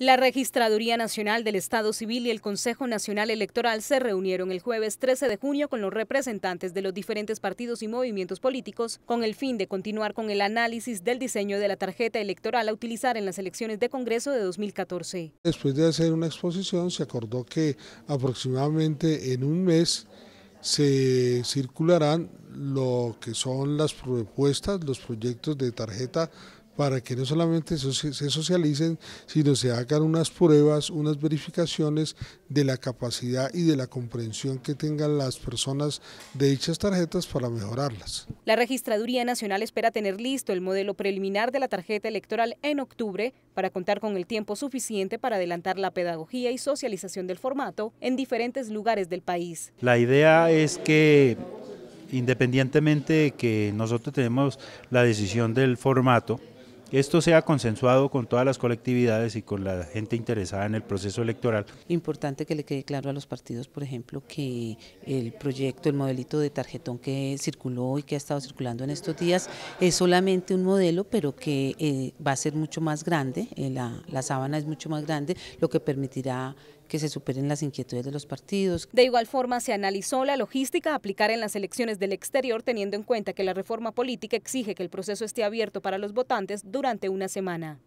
La Registraduría Nacional del Estado Civil y el Consejo Nacional Electoral se reunieron el jueves 13 de junio con los representantes de los diferentes partidos y movimientos políticos con el fin de continuar con el análisis del diseño de la tarjeta electoral a utilizar en las elecciones de Congreso de 2014. Después de hacer una exposición se acordó que aproximadamente en un mes se circularán lo que son las propuestas, los proyectos de tarjeta para que no solamente se socialicen, sino se hagan unas pruebas, unas verificaciones de la capacidad y de la comprensión que tengan las personas de dichas tarjetas para mejorarlas. La Registraduría Nacional espera tener listo el modelo preliminar de la tarjeta electoral en octubre para contar con el tiempo suficiente para adelantar la pedagogía y socialización del formato en diferentes lugares del país. La idea es que independientemente de que nosotros tenemos la decisión del formato, esto sea consensuado con todas las colectividades y con la gente interesada en el proceso electoral. Importante que le quede claro a los partidos, por ejemplo, que el proyecto, el modelito de tarjetón que circuló y que ha estado circulando en estos días es solamente un modelo, pero que eh, va a ser mucho más grande, eh, la, la sábana es mucho más grande, lo que permitirá que se superen las inquietudes de los partidos. De igual forma, se analizó la logística a aplicar en las elecciones del exterior, teniendo en cuenta que la reforma política exige que el proceso esté abierto para los votantes durante una semana.